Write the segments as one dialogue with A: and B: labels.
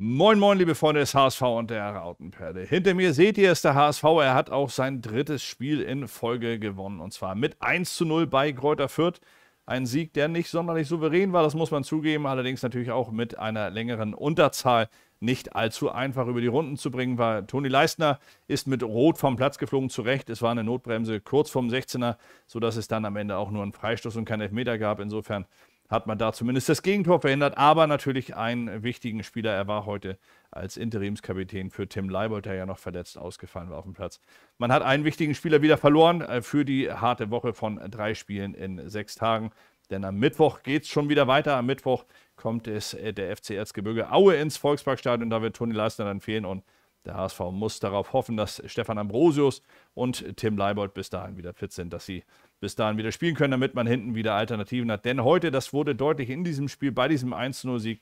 A: Moin, moin, liebe Freunde des HSV und der Rautenperle. Hinter mir seht ihr es, der HSV. Er hat auch sein drittes Spiel in Folge gewonnen. Und zwar mit 1 zu 0 bei Kräuter Fürth. Ein Sieg, der nicht sonderlich souverän war, das muss man zugeben. Allerdings natürlich auch mit einer längeren Unterzahl nicht allzu einfach über die Runden zu bringen war. Toni Leistner ist mit Rot vom Platz geflogen, zu Recht. Es war eine Notbremse kurz vorm 16er, sodass es dann am Ende auch nur einen Freistoß und keinen Elfmeter gab. Insofern hat man da zumindest das Gegentor verhindert. Aber natürlich einen wichtigen Spieler. Er war heute als Interimskapitän für Tim Leibold, der ja noch verletzt ausgefallen war auf dem Platz. Man hat einen wichtigen Spieler wieder verloren äh, für die harte Woche von drei Spielen in sechs Tagen. Denn am Mittwoch geht es schon wieder weiter. Am Mittwoch kommt es äh, der FC Erzgebirge Aue ins Volksparkstadion. Da wird Toni Leisner dann fehlen und der HSV muss darauf hoffen, dass Stefan Ambrosius und Tim Leibold bis dahin wieder fit sind, dass sie bis dahin wieder spielen können, damit man hinten wieder Alternativen hat. Denn heute, das wurde deutlich in diesem Spiel, bei diesem 1-0-Sieg,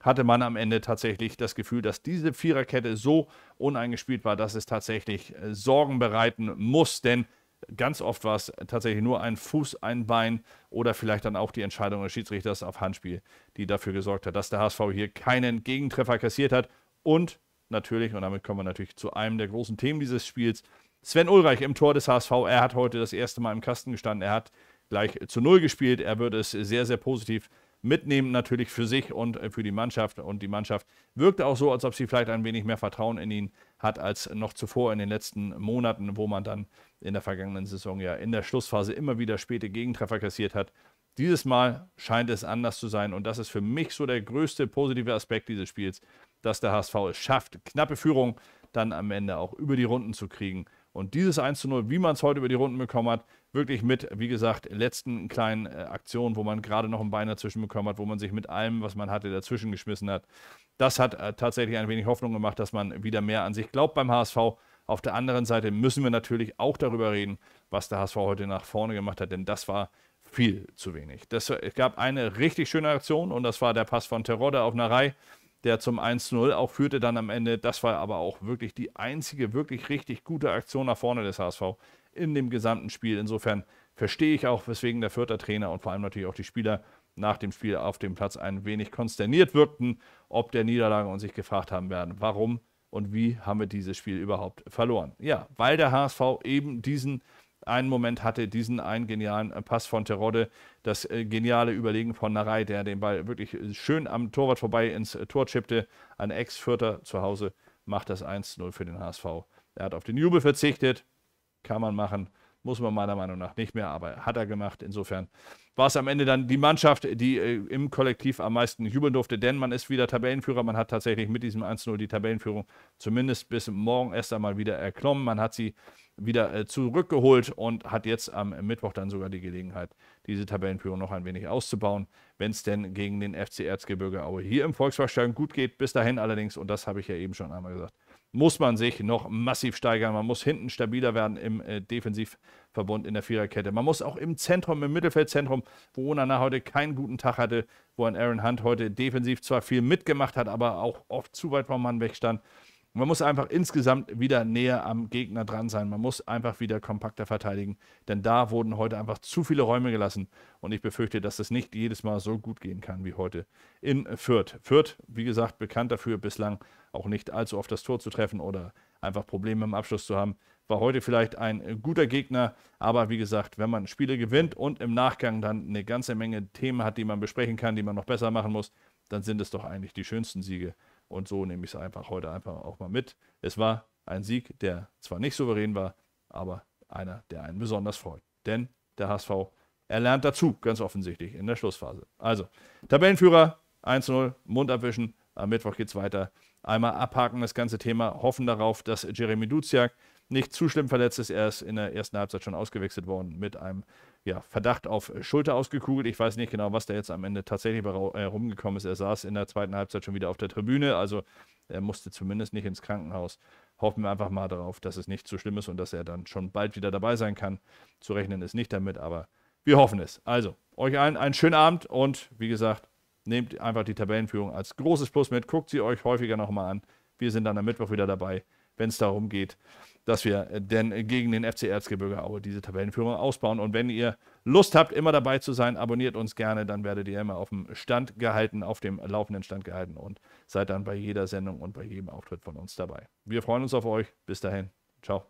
A: hatte man am Ende tatsächlich das Gefühl, dass diese Viererkette so uneingespielt war, dass es tatsächlich äh, Sorgen bereiten muss. Denn ganz oft war es tatsächlich nur ein Fuß, ein Bein oder vielleicht dann auch die Entscheidung des Schiedsrichters auf Handspiel, die dafür gesorgt hat, dass der HSV hier keinen Gegentreffer kassiert hat. Und natürlich, und damit kommen wir natürlich zu einem der großen Themen dieses Spiels, Sven Ulreich im Tor des HSV. Er hat heute das erste Mal im Kasten gestanden. Er hat gleich zu Null gespielt. Er wird es sehr, sehr positiv mitnehmen, natürlich für sich und äh, für die Mannschaft. Und die Mannschaft wirkte auch so, als ob sie vielleicht ein wenig mehr Vertrauen in ihn hat als noch zuvor in den letzten Monaten, wo man dann in der vergangenen Saison ja in der Schlussphase immer wieder späte Gegentreffer kassiert hat. Dieses Mal scheint es anders zu sein und das ist für mich so der größte positive Aspekt dieses Spiels, dass der HSV es schafft, knappe Führung dann am Ende auch über die Runden zu kriegen. Und dieses 1 zu 0, wie man es heute über die Runden bekommen hat, wirklich mit, wie gesagt, letzten kleinen äh, Aktionen, wo man gerade noch ein Bein dazwischen bekommen hat, wo man sich mit allem, was man hatte, dazwischen geschmissen hat. Das hat äh, tatsächlich ein wenig Hoffnung gemacht, dass man wieder mehr an sich glaubt beim HSV. Auf der anderen Seite müssen wir natürlich auch darüber reden, was der HSV heute nach vorne gemacht hat, denn das war viel zu wenig. Das, es gab eine richtig schöne Aktion und das war der Pass von Terodde auf Narei, der zum 1-0 auch führte dann am Ende. Das war aber auch wirklich die einzige wirklich richtig gute Aktion nach vorne des HSV in dem gesamten Spiel. Insofern verstehe ich auch, weswegen der Fürther Trainer und vor allem natürlich auch die Spieler nach dem Spiel auf dem Platz ein wenig konsterniert wirkten, ob der Niederlage und sich gefragt haben werden, warum und wie haben wir dieses Spiel überhaupt verloren. Ja, weil der HSV eben diesen einen Moment hatte, diesen einen genialen äh, Pass von Terodde, das äh, geniale Überlegen von Narei, der den Ball wirklich äh, schön am Torwart vorbei ins Tor chippte. Ein Ex-Vierter zu Hause macht das 1-0 für den HSV. Er hat auf den Jubel verzichtet, kann man machen. Muss man meiner Meinung nach nicht mehr, aber hat er gemacht. Insofern war es am Ende dann die Mannschaft, die äh, im Kollektiv am meisten jubeln durfte, denn man ist wieder Tabellenführer. Man hat tatsächlich mit diesem 1-0 die Tabellenführung zumindest bis morgen erst einmal wieder erklommen. Man hat sie wieder äh, zurückgeholt und hat jetzt am Mittwoch dann sogar die Gelegenheit, diese Tabellenführung noch ein wenig auszubauen, wenn es denn gegen den FC Erzgebirge Aue hier im Volkswagen gut geht. Bis dahin allerdings, und das habe ich ja eben schon einmal gesagt, muss man sich noch massiv steigern. Man muss hinten stabiler werden im äh, Defensivverbund in der Viererkette. Man muss auch im Zentrum, im Mittelfeldzentrum, wo Onana heute keinen guten Tag hatte, wo ein Aaron Hunt heute defensiv zwar viel mitgemacht hat, aber auch oft zu weit vom Mann wegstand. stand und man muss einfach insgesamt wieder näher am Gegner dran sein. Man muss einfach wieder kompakter verteidigen, denn da wurden heute einfach zu viele Räume gelassen. Und ich befürchte, dass das nicht jedes Mal so gut gehen kann wie heute in Fürth. Fürth, wie gesagt, bekannt dafür, bislang auch nicht allzu oft das Tor zu treffen oder einfach Probleme im Abschluss zu haben. War heute vielleicht ein guter Gegner, aber wie gesagt, wenn man Spiele gewinnt und im Nachgang dann eine ganze Menge Themen hat, die man besprechen kann, die man noch besser machen muss, dann sind es doch eigentlich die schönsten Siege, und so nehme ich es einfach heute einfach auch mal mit. Es war ein Sieg, der zwar nicht souverän war, aber einer, der einen besonders freut. Denn der HSV erlernt dazu, ganz offensichtlich, in der Schlussphase. Also, Tabellenführer 1-0, Mund abwischen. Am Mittwoch geht es weiter. Einmal abhaken das ganze Thema, hoffen darauf, dass Jeremy Duziak nicht zu schlimm verletzt ist. Er ist in der ersten Halbzeit schon ausgewechselt worden mit einem ja, Verdacht auf äh, Schulter ausgekugelt. Ich weiß nicht genau, was da jetzt am Ende tatsächlich herumgekommen äh, ist. Er saß in der zweiten Halbzeit schon wieder auf der Tribüne, also er musste zumindest nicht ins Krankenhaus. Hoffen wir einfach mal darauf, dass es nicht so schlimm ist und dass er dann schon bald wieder dabei sein kann. Zu rechnen ist nicht damit, aber wir hoffen es. Also, euch allen einen schönen Abend und wie gesagt, nehmt einfach die Tabellenführung als großes Plus mit. Guckt sie euch häufiger nochmal an. Wir sind dann am Mittwoch wieder dabei wenn es darum geht, dass wir äh, denn gegen den FC Erzgebirge Aue diese Tabellenführung ausbauen. Und wenn ihr Lust habt, immer dabei zu sein, abonniert uns gerne, dann werdet ihr immer auf dem Stand gehalten, auf dem laufenden Stand gehalten und seid dann bei jeder Sendung und bei jedem Auftritt von uns dabei. Wir freuen uns auf euch. Bis dahin. Ciao.